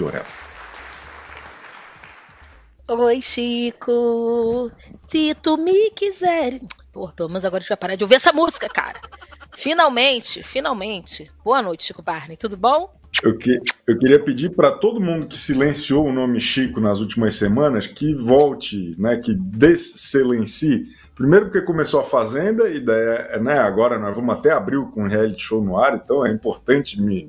Fiorello. Oi, Chico. Se tu me quiser. Pô, pelo menos agora a gente vai parar de ouvir essa música, cara. Finalmente, finalmente. Boa noite, Chico Barney. Tudo bom? Eu, que, eu queria pedir para todo mundo que silenciou o nome Chico nas últimas semanas que volte, né, que desilencie. Primeiro porque começou a Fazenda e daí, é, né, agora nós vamos até abrir com um reality show no ar, então é importante me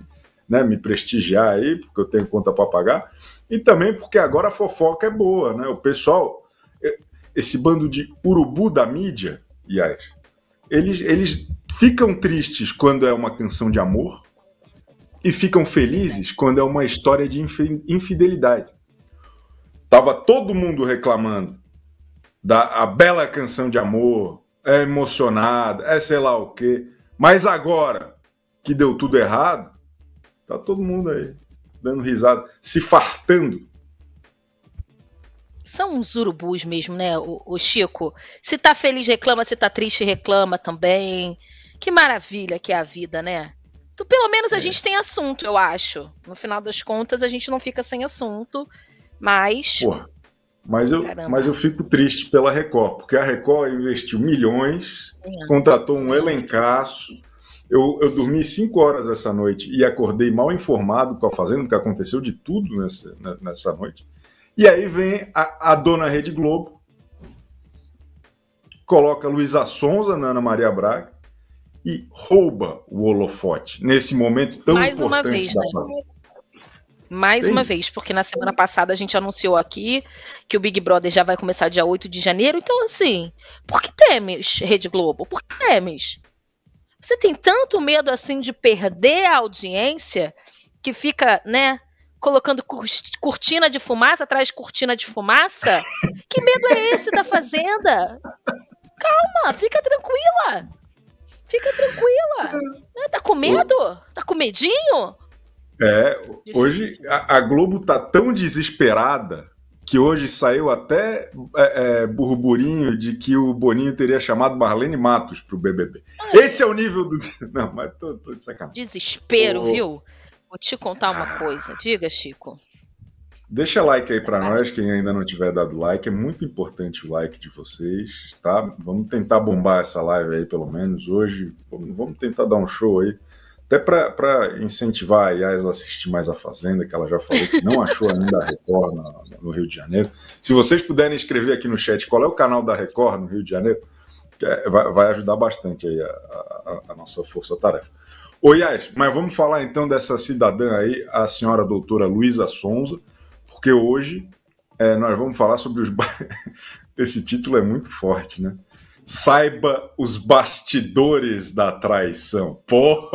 né, me prestigiar aí, porque eu tenho conta para pagar, e também porque agora a fofoca é boa, né? O pessoal, esse bando de urubu da mídia, Yas, eles, eles ficam tristes quando é uma canção de amor e ficam felizes quando é uma história de infidelidade. Tava todo mundo reclamando da a bela canção de amor, é emocionada, é sei lá o quê. Mas agora que deu tudo errado, Tá todo mundo aí dando risada, se fartando. São uns urubus mesmo, né, o, o Chico? Se tá feliz, reclama, se tá triste, reclama também. Que maravilha que é a vida, né? Tu, pelo menos a é. gente tem assunto, eu acho. No final das contas, a gente não fica sem assunto, mas. Porra, mas eu, mas eu fico triste pela Record, porque a Record investiu milhões, é. contratou um elencaço eu, eu dormi cinco horas essa noite e acordei mal informado com a Fazenda, porque aconteceu de tudo nessa, né, nessa noite. E aí vem a, a dona Rede Globo, coloca Luísa Sonza na Ana Maria Braga e rouba o holofote nesse momento tão Mais importante uma vez, da né? Mais uma vez, porque na semana passada a gente anunciou aqui que o Big Brother já vai começar dia 8 de janeiro. Então, assim, por que temes, Rede Globo? Por que temes? Você tem tanto medo assim de perder a audiência que fica, né, colocando cortina de fumaça atrás de cortina de fumaça? que medo é esse da fazenda? Calma, fica tranquila. Fica tranquila. Né, tá com medo? Tá com medinho? É, hoje a, a Globo tá tão desesperada que hoje saiu até é, é, burburinho de que o Boninho teria chamado Marlene Matos para o BBB. Ai. Esse é o nível do. Não, mas tô, tô de sacanagem. Desespero, viu? Vou te contar uma coisa. Diga, Chico. Deixa like aí para nós, quem ainda não tiver dado like. É muito importante o like de vocês, tá? Vamos tentar bombar essa live aí, pelo menos hoje. Vamos tentar dar um show aí. Até para incentivar a Yas a assistir mais a Fazenda, que ela já falou que não achou ainda a Record no, no Rio de Janeiro. Se vocês puderem escrever aqui no chat qual é o canal da Record no Rio de Janeiro, é, vai, vai ajudar bastante aí a, a, a nossa força-tarefa. Ô Yas, mas vamos falar então dessa cidadã aí, a senhora doutora Luísa Sonza, porque hoje é, nós vamos falar sobre os. Esse título é muito forte, né? saiba os bastidores da traição. Pô,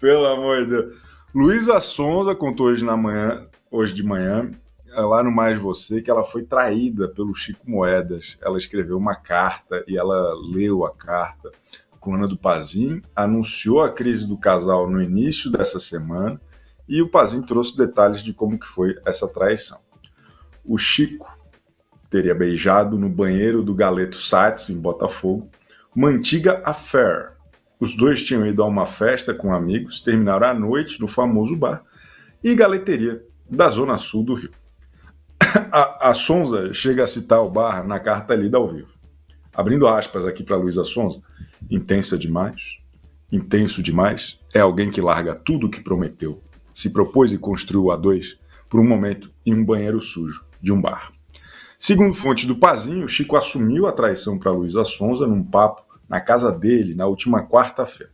pelo amor de Deus. Luísa Sonza contou hoje na manhã, hoje de manhã, eh, lá no Mais Você, que ela foi traída pelo Chico Moedas. Ela escreveu uma carta e ela leu a carta. com Ana do Pazim anunciou a crise do casal no início dessa semana e o Pazim trouxe detalhes de como que foi essa traição. O Chico teria beijado no banheiro do Galeto Sats, em Botafogo, uma antiga affair. Os dois tinham ido a uma festa com amigos, terminaram a noite no famoso bar e galeteria da zona sul do Rio. A, a Sonza chega a citar o bar na carta lida ao vivo. Abrindo aspas aqui para Luísa Sonza, intensa demais, intenso demais, é alguém que larga tudo o que prometeu, se propôs e construiu a dois por um momento em um banheiro sujo de um bar. Segundo fonte do Pazinho, Chico assumiu a traição para Luísa Sonza num papo na casa dele na última quarta-feira.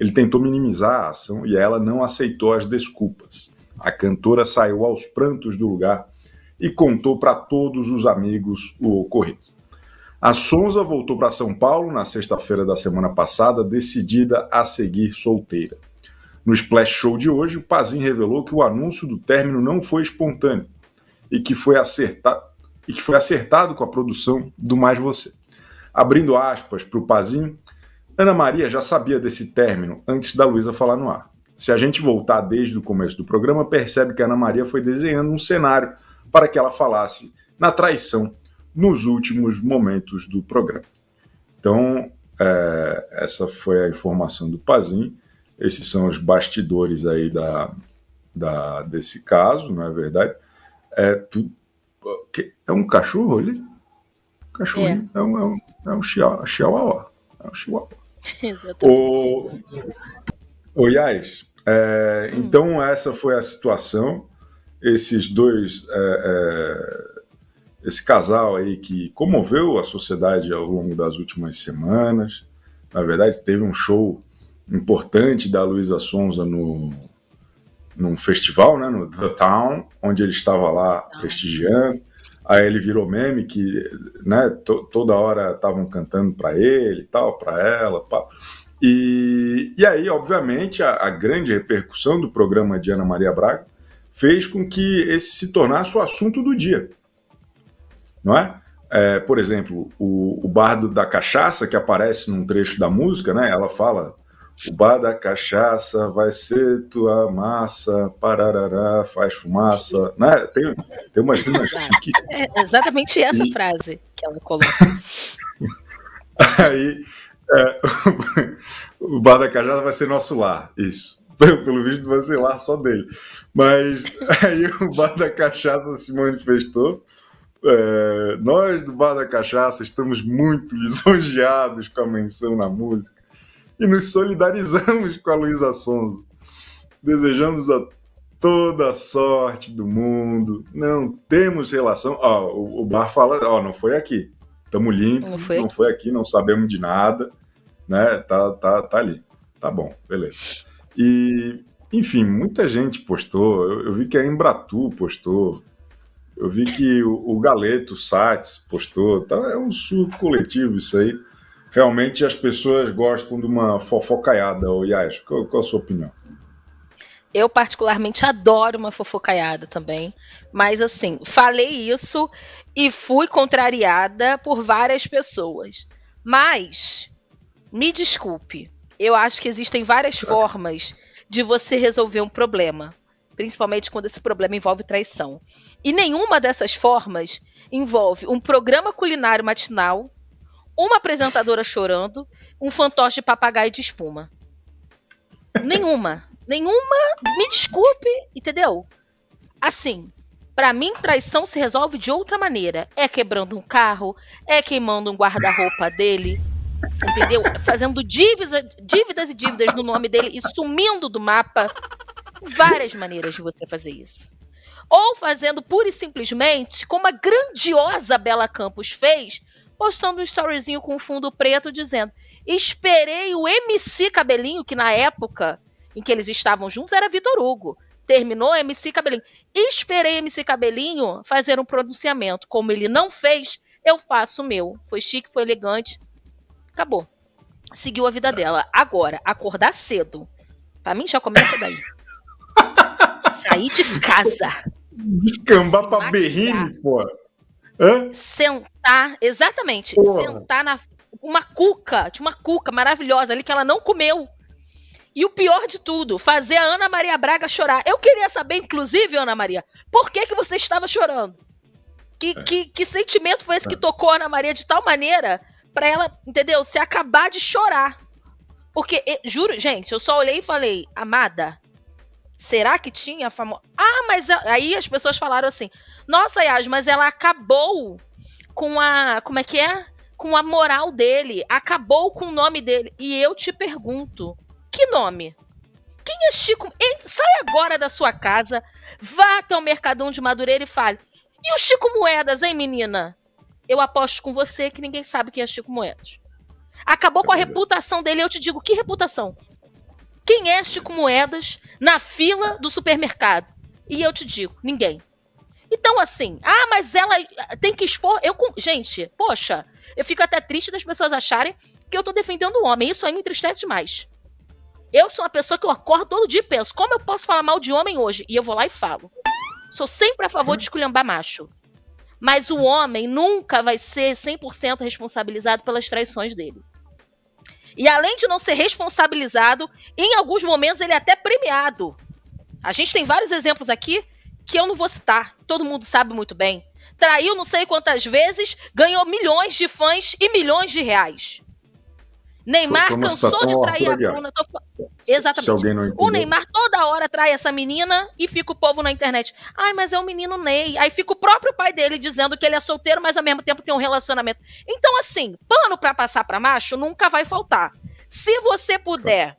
Ele tentou minimizar a ação e ela não aceitou as desculpas. A cantora saiu aos prantos do lugar e contou para todos os amigos o ocorrido. A Sonza voltou para São Paulo na sexta-feira da semana passada, decidida a seguir solteira. No Splash Show de hoje, o Pazin revelou que o anúncio do término não foi espontâneo e que foi acertado e que foi acertado com a produção do Mais Você. Abrindo aspas para o Pazinho Ana Maria já sabia desse término antes da Luísa falar no ar. Se a gente voltar desde o começo do programa, percebe que Ana Maria foi desenhando um cenário para que ela falasse na traição nos últimos momentos do programa. Então, é, essa foi a informação do Pazinho Esses são os bastidores aí da, da, desse caso, não é verdade? É, tu, é um cachorro ali? cachorro é. é um, é um, é um chihuahua. chihuahua. É um chihuahua. Exatamente. O, o Yais, é, hum. então essa foi a situação. Esses dois, é, é, esse casal aí que comoveu a sociedade ao longo das últimas semanas. Na verdade, teve um show importante da Luísa Sonza no num festival, né, no The Town, onde ele estava lá ah. prestigiando. Aí ele virou meme que, né, to, toda hora estavam cantando para ele, tal, para ela, pá. E, e aí, obviamente, a, a, grande repercussão do programa de Ana Maria Braga fez com que esse se tornasse o assunto do dia, não é? é por exemplo, o, o bardo da cachaça que aparece num trecho da música, né? Ela fala o bar da cachaça vai ser tua massa, pararará, faz fumaça. Né? Tem, tem umas rimas. Que... É exatamente essa e... frase que ela coloca. Aí, é, o bar da cachaça vai ser nosso lar, isso. Pelo visto, vai ser lar só dele. Mas aí o bar da cachaça se manifestou. É, nós do Bar da Cachaça estamos muito lisonjeados com a menção na música e nos solidarizamos com a Luísa Sonza. Desejamos a toda a sorte do mundo, não temos relação. Ó, o, o Bar fala, ó, não foi aqui. Estamos limpos, não foi, não foi aqui, não sabemos de nada, né? Tá, tá, tá ali. Tá bom, beleza. E, enfim, muita gente postou. Eu, eu vi que a Embratu postou. Eu vi que o, o Galeto, o Sats, postou. Tá, é um surto coletivo isso aí realmente as pessoas gostam de uma fofocaiada, ô Yas. Qual, qual a sua opinião? Eu particularmente adoro uma fofocaiada também. Mas assim, falei isso e fui contrariada por várias pessoas. Mas me desculpe, eu acho que existem várias formas de você resolver um problema, principalmente quando esse problema envolve traição. E nenhuma dessas formas envolve um programa culinário matinal uma apresentadora chorando, um fantoche de papagaio de espuma. Nenhuma. Nenhuma, me desculpe, entendeu? Assim, para mim, traição se resolve de outra maneira. É quebrando um carro, é queimando um guarda-roupa dele, entendeu? Fazendo dívida, dívidas e dívidas no nome dele e sumindo do mapa. Várias maneiras de você fazer isso. Ou fazendo pura e simplesmente, como a grandiosa Bela Campos fez, postando um storyzinho com fundo preto dizendo: Esperei o MC Cabelinho, que na época em que eles estavam juntos era Vitor Hugo. Terminou MC Cabelinho. Esperei MC Cabelinho fazer um pronunciamento. Como ele não fez, eu faço o meu. Foi chique, foi elegante. Acabou. Seguiu a vida dela. Agora, acordar cedo. Pra mim já começa daí. Sair de casa. Descambar pra berrine, pô. Hã? Sentar, exatamente, Porra. sentar na uma cuca, tinha uma cuca maravilhosa ali que ela não comeu. E o pior de tudo, fazer a Ana Maria Braga chorar. Eu queria saber, inclusive, Ana Maria, por que, que você estava chorando? Que, é. que, que sentimento foi esse é. que tocou a Ana Maria de tal maneira para ela, entendeu? Se acabar de chorar. Porque, juro, gente, eu só olhei e falei, amada, será que tinha famosa. Ah, mas aí as pessoas falaram assim: nossa, Yas, mas ela acabou com a. Como é que é? Com a moral dele. Acabou com o nome dele. E eu te pergunto: que nome? Quem é Chico? Sai agora da sua casa, vá até o Mercadão de Madureira e fale. E o Chico Moedas, hein, menina? Eu aposto com você que ninguém sabe quem é Chico Moedas. Acabou com a reputação dele, eu te digo, que reputação? Quem é Chico Moedas na fila do supermercado? E eu te digo, ninguém. Então, assim, ah, mas ela tem que expor. Eu, gente, poxa, eu fico até triste das pessoas acharem que eu tô defendendo o homem. Isso aí me entristece demais. Eu sou uma pessoa que eu acordo todo dia e penso, como eu posso falar mal de homem hoje? E eu vou lá e falo. Sou sempre a favor de esculhambar macho. Mas o homem nunca vai ser 100% responsabilizado pelas traições dele. E além de não ser responsabilizado, em alguns momentos ele é até premiado. A gente tem vários exemplos aqui que eu não vou citar, todo mundo sabe muito bem, traiu não sei quantas vezes, ganhou milhões de fãs e milhões de reais. Neymar foi, foi cansou de trair a Bruna. Tô... Exatamente. o Neymar toda hora trai essa menina e fica o povo na internet. Ai, mas é o um menino Ney. Aí fica o próprio pai dele dizendo que ele é solteiro, mas ao mesmo tempo tem um relacionamento. Então, assim, pano para passar para macho nunca vai faltar. Se você puder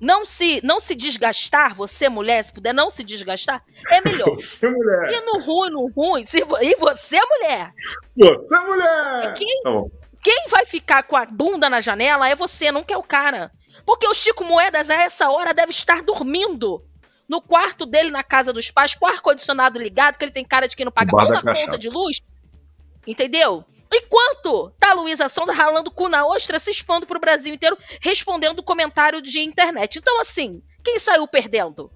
não se não se desgastar, você mulher, se puder não se desgastar, é melhor. Você mulher. E no ruim, no ruim, se, e você mulher. Você mulher. Quem, tá quem vai ficar com a bunda na janela é você, não quer o cara. Porque o Chico Moedas a essa hora deve estar dormindo no quarto dele na casa dos pais, com o ar-condicionado ligado, que ele tem cara de quem não paga uma conta de luz. Entendeu? Enquanto tá a Luísa Sonda ralando cu na ostra, se expondo pro Brasil inteiro, respondendo comentário de internet. Então, assim, quem saiu perdendo?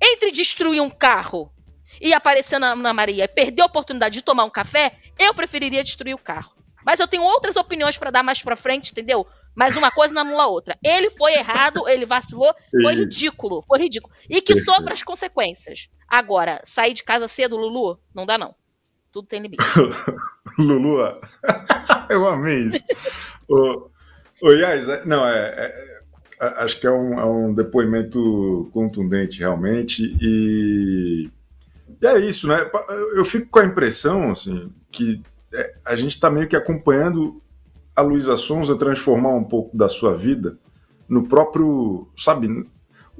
Entre destruir um carro e aparecer na, na Maria e perder a oportunidade de tomar um café, eu preferiria destruir o carro. Mas eu tenho outras opiniões para dar mais pra frente, entendeu? Mas uma coisa não anula a outra. Ele foi errado, ele vacilou, foi ridículo, foi ridículo. E que sofra as consequências. Agora, sair de casa cedo, Lulu, não dá não. Tudo tem limite. Lulu, eu amei isso. o, o é, não, é, é, é acho que é um, é um, depoimento contundente, realmente, e, e, é isso, né? Eu fico com a impressão, assim, que é, a gente está meio que acompanhando a Luísa Sonza transformar um pouco da sua vida no próprio, sabe,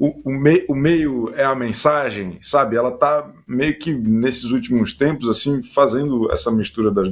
o, o, o meio é a mensagem, sabe? Ela tá meio que nesses últimos tempos, assim, fazendo essa mistura das